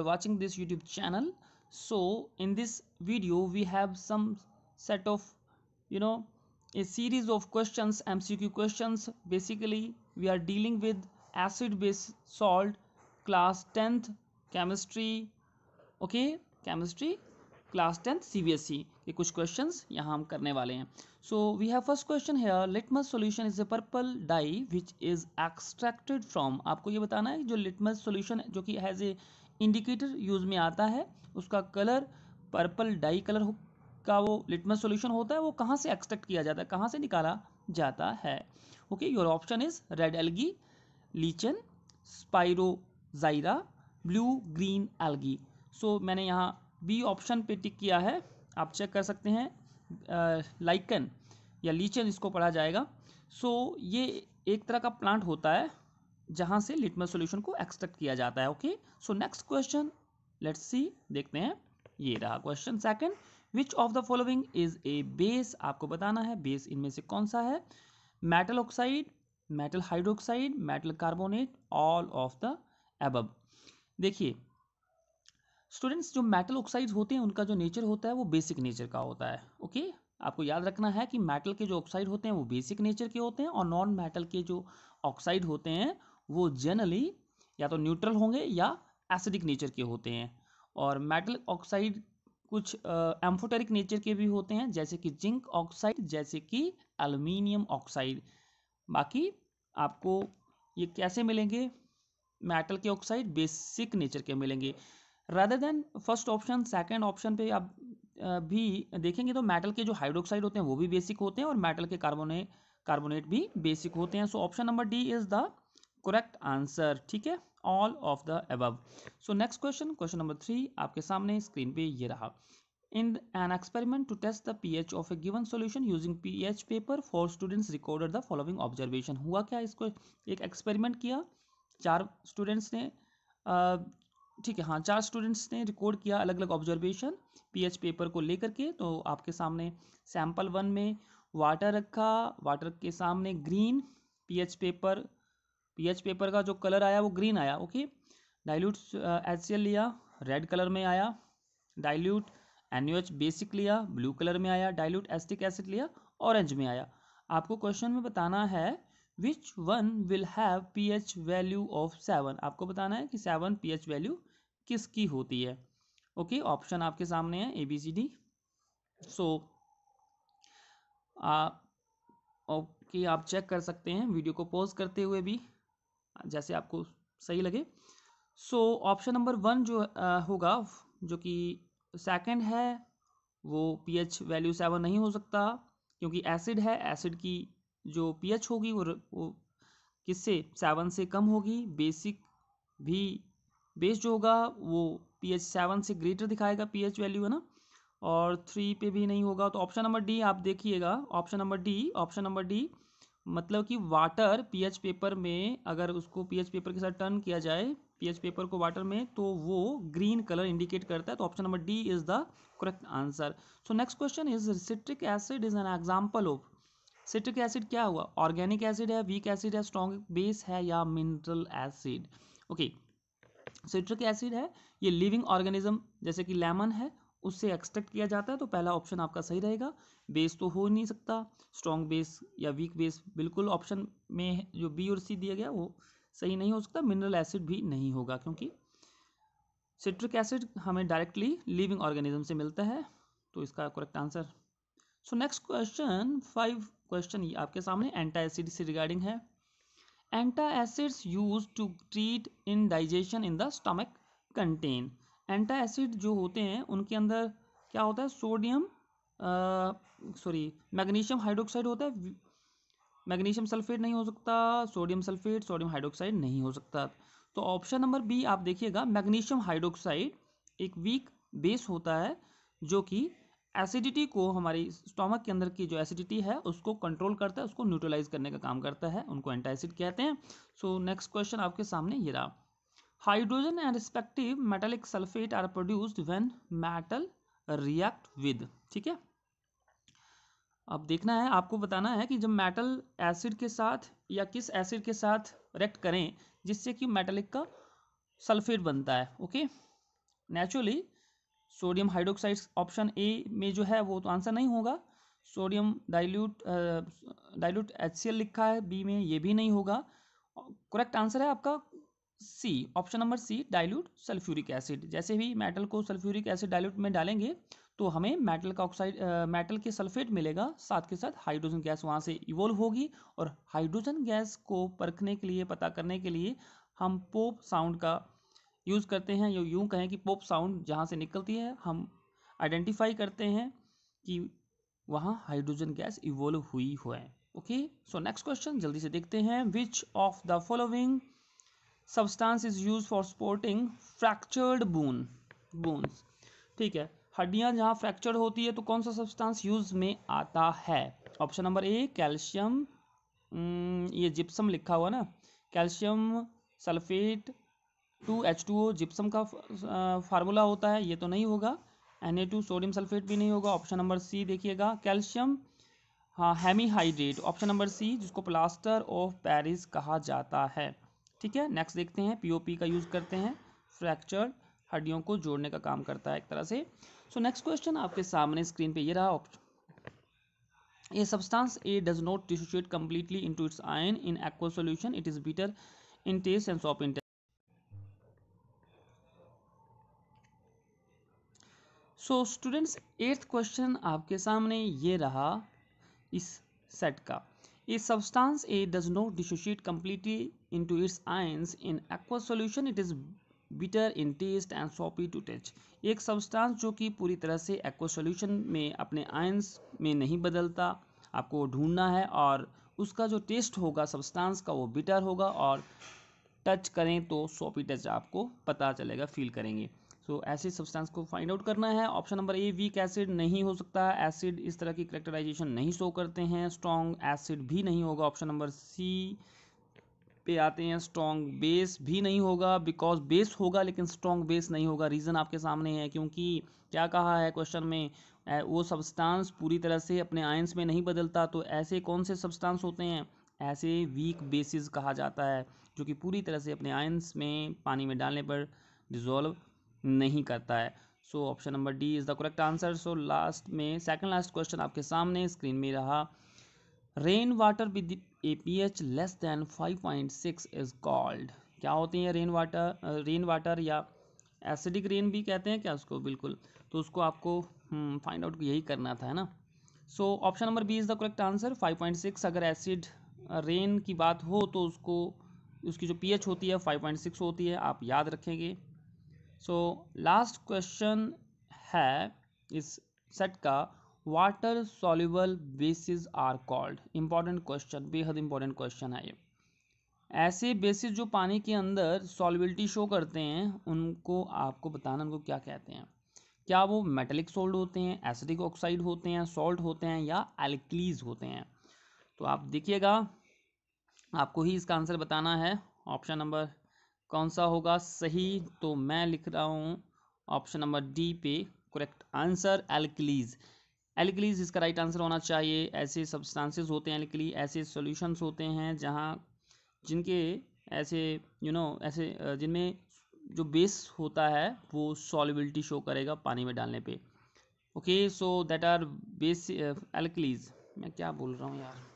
are watching this youtube channel so in this video we have some set of you know a series of questions mcq questions basically we are dealing with acid base salt class 10th chemistry okay chemistry class 10th cbse ये kuch questions yahan hum karne wale hain so we have first question here litmus solution is a purple dye which is extracted from aapko ye batana hai jo litmus solution jo ki has a indicator use में आता है उसका colour purple die colour का वो litmus solution होता है वो कहाँ से एक्सट्रैक्ट किया जाता है कहाँ से निकाला जाता है okay your option is red algae lichen spirogyra blue green algae so मैंने यहाँ बी ऑप्शन पे टिक किया है आप चेक कर सकते हैं लाइकन या लीचन इसको पढ़ा जाएगा सो so, ये एक तरह का प्लांट होता है जहां से लिटमस सॉल्यूशन को एक्सट्रैक्ट किया जाता है okay so next question let's see देखते हैं ये रहा question second which of the following is a base आपको बताना है बेस इनमें से कौन सा है metal oxide metal hydroxide metal carbonate all of the above देखिए स्टूडेंट्स जो मेटल ऑक्साइड होते हैं उनका जो नेचर होता है वो बेसिक नेचर का होता है ओके okay? आपको याद रखना है कि मेटल के जो ऑक्साइड होते हैं वो बेसिक नेचर के होते हैं और नॉन मेटल के जो ऑक्साइड होते हैं वो जनरली या तो न्यूट्रल होंगे या एसिडिक नेचर के होते हैं और मेटल ऑक्साइड कुछ एम्फोटेरिक नेचर के भी होते हैं जैसे कि जिंक ऑक्साइड जैसे कि एल्यूमिनियम ऑक्साइड बाकी आपको ये कैसे मिलेंगे मेटल के ऑक्साइड बेसिक नेचर के मिलेंगे rather than first option second option पे आप भी देखेंगे तो मेटल के जो हाइड्रोक्साइड होते हैं वो भी बेसिक होते हैं और मेटल के कार्बोनेट कार्बोनेट भी बेसिक होते हैं so option number D is the correct answer ठीक है all of the above so next question question number three आपके सामने स्क्रीन पे ये रहा in an experiment to test the ph of a given solution using ph paper for students recorded the following observation हुआ क्या इसको एक experiment किया चार स्टूडेंट्स ने ठीक है हाँ चार स्टूडेंट्स ने रिकॉर्ड किया अलग अलग ऑब्जर्वेशन पीएच पेपर को लेकर के तो आपके सामने सैंपल वन में वाटर रखा वाटर के सामने green pH paper pH paper का जो कलर आया वो ग्रीन आया ओके डाइल्यूट एच uh, लिया रेड कलर में आया डाइल्यूट एन बेसिक लिया ब्लू कलर में आया डाइल्यूट एस्टिक एसिड लिया ऑरेंज में आया आपको क्वेश्चन में बताना है which one will have P value of seven आपको बताना है कि सेवन पी एच वैल्यू किसकी होती है ओके okay, ऑप्शन आपके सामने है A B C D so okay आप चेक कर सकते हैं वीडियो को पॉज करते हुए भी जैसे आपको सही लगे सो ऑप्शन नंबर वन जो आ, होगा जो कि सेकंड है वो पीएच वैल्यू सेवन नहीं हो सकता क्योंकि एसिड है एसिड की जो पीएच होगी वो, वो किससे सेवन से कम होगी बेसिक भी बेस जो होगा वो पीएच सेवन से ग्रेटर दिखाएगा पीएच वैल्यू है ना और थ्री पे भी नहीं होगा तो ऑप्शन नंबर डी आप देखिएगा option number D option number D मतलब कि वाटर पीएच पेपर में अगर उसको पीएच पेपर के साथ टर्न किया जाए पीएच पेपर को वाटर में तो वो ग्रीन कलर इंडिकेट करता है तो option number D is the correct answer so next question is citric acid is an example of citric acid क्या हुआ ऑर्गेनिक एसिड है वीक एसिड है स्ट्रॉन्ग बेस है या mineral acid okay citric acid है ये लिविंग ऑर्गेनिज्म जैसे कि लेमन है उससे एक्सट्रैक्ट किया जाता है तो पहला ऑप्शन आपका सही रहेगा बेस तो हो नहीं सकता स्ट्रॉन्ग बेस या वीक बेस बिल्कुल ऑप्शन में जो बी और सी दिया गया वो सही नहीं हो सकता मिनरल एसिड भी नहीं होगा क्योंकि सिट्रिक एसिड हमें डायरेक्टली लिविंग ऑर्गेनिज्म से मिलता है तो इसका correct answer so next question five question आपके सामने एंटा एसिड से रिगार्डिंग है antacids use to treat indigestion in the stomach contain antacid जो होते हैं उनके अंदर क्या होता है सोडियम सॉरी मैग्नीशियम हाइड्रोक्साइड होता है मैग्नीशियम सल्फेट नहीं हो सकता सोडियम सल्फेट सोडियम हाइड्रोक्साइड नहीं हो सकता तो ऑप्शन नंबर बी आप देखिएगा मैग्नीशियम हाइड्रोक्साइड एक वीक बेस होता है जो कि एसिडिटी को हमारी स्टोमक के अंदर की जो एसिडिटी है उसको कंट्रोल करता है उसको न्यूट्रलाइज करने का काम करता है उनको एंटासिड कहते हैं सो नेक्स्ट क्वेश्चन आपके सामने ये रहा hydrogen and respective metallic sulfate are produced when metal react with ठीक है अब देखना है आपको बताना है कि जब मेटल एसिड के साथ या किस एसिड के साथ रिएक्ट करें जिससे कि मेटलिक का सल्फेट बनता है okay naturally sodium hydroxide option A में जो है वो तो आंसर नहीं होगा सोडियम डाइल्यूट डाइल्यूट एच लिखा है बी में ये भी नहीं होगा करेक्ट आंसर है आपका C option number C dilute sulphuric acid जैसे भी मेटल को सल्फ्यूरिक एसिड डाइल्यूट में डालेंगे तो हमें मेटल का ऑक्साइड मेटल के सल्फेट मिलेगा साथ के साथ हाइड्रोजन गैस वहाँ से इवोल्व होगी और हाइड्रोजन गैस को परखने के लिए पता करने के लिए हम पोप साउंड का यूज़ करते हैं या यूँ कहें कि पोप साउंड जहाँ से निकलती है हम आइडेंटिफाई करते हैं कि वहाँ हाइड्रोजन गैस इवोल्व हुई हुआ ओके सो नेक्स्ट क्वेश्चन जल्दी से देखते हैं which of the following substance is use for supporting fractured bone bones ठीक है हड्डियां जहां फ्रैक्चर्ड होती है तो कौन सा सब्सटेंस यूज में आता है ऑप्शन नंबर ए कैल्शियम ये जिप्सम लिखा हुआ ना calcium sulphate two H two O gypsum का फार्मूला होता है ये तो नहीं होगा N A two sodium sulphate भी नहीं होगा ऑप्शन नंबर सी देखिएगा कैल्शियम हाँ हेमीहाइड्रेट ऑप्शन नंबर सी जिसको प्लास्टर ऑफ पेरिस कहा जाता है ठीक है नेक्स्ट देखते हैं पीओपी का यूज़ करते हैं फ्रैक्चर हड्डियों को जोड़ने का काम करता है एक तरह से सो नेक्स्ट क्वेश्चन आपके सामने स्क्रीन पे ये रहा a substance a does not dissociate completely into its ion in aqueous solution it is bitter in taste and soap in taste so students eighth question आपके सामने ये रहा इस सेट का A substance A does not dissociate completely into its ions in aqueous solution. It is bitter in taste and soapy to touch. एक substance जो कि पूरी तरह से एक्वा solution में अपने ions में नहीं बदलता आपको ढूंढना है और उसका जो taste होगा substance का वो bitter होगा और touch करें तो सॉपी touch आपको पता चलेगा feel करेंगे सो ऐसे सब्सटेंस को फाइंड आउट करना है option number A weak acid नहीं हो सकता एसिड इस तरह की करेक्टराइजेशन नहीं शो करते हैं स्ट्रॉन्ग एसिड भी नहीं होगा ऑप्शन नंबर सी पे आते हैं स्ट्रॉन्ग बेस भी नहीं होगा बिकॉज बेस होगा लेकिन स्ट्रॉन्ग बेस नहीं होगा रीज़न आपके सामने है क्योंकि क्या कहा है क्वेश्चन में वो सब्सटेंस पूरी तरह से अपने आयंस में नहीं बदलता तो ऐसे कौन से सब्सटेंस होते हैं ऐसे वीक बेसिस कहा जाता है जो कि पूरी तरह से अपने आयंस में पानी में डालने पर डिजोल्व नहीं करता है so option number D is the correct answer so last में सेकंड लास्ट क्वेश्चन आपके सामने स्क्रीन में रहा rain water with a P H less than five point six is called क्या होते हैं रेन वाटर रेन वाटर या acidic rain भी कहते हैं क्या उसको बिल्कुल तो उसको आपको फाइंड हम्म, आउट यही करना था है ना so option number B is the correct answer 5.6 अगर एसिड रेन की बात हो तो उसको उसकी जो पीएच होती है 5.6 होती है आप याद रखेंगे सो लास्ट क्वेश्चन है इस सेट का water soluble bases are called important question बेहद इम्पॉर्टेंट क्वेश्चन है ये ऐसे बेसिस जो पानी के अंदर सॉल्युबिलिटी शो करते हैं उनको आपको बताना उनको क्या कहते हैं क्या वो मेटेलिक सोल्ड होते हैं एसिडिक ऑक्साइड होते हैं सॉल्ट होते हैं या एल्कलीज होते हैं तो आप देखिएगा आपको ही इसका आंसर बताना है ऑप्शन नंबर कौन सा होगा सही तो मैं लिख रहा हूँ ऑप्शन नंबर डी पे करेक्ट आंसर एल्कलीज एल्कलीज इसका राइट आंसर होना चाहिए ऐसे सब्सटेंसेस होते हैं एल्कली ऐसे सॉल्यूशंस होते हैं जहाँ जिनके ऐसे यू you नो know, ऐसे जिनमें जो बेस होता है वो सॉलिबिलिटी शो करेगा पानी में डालने पे okay so that are base alkalis मैं क्या बोल रहा हूँ यार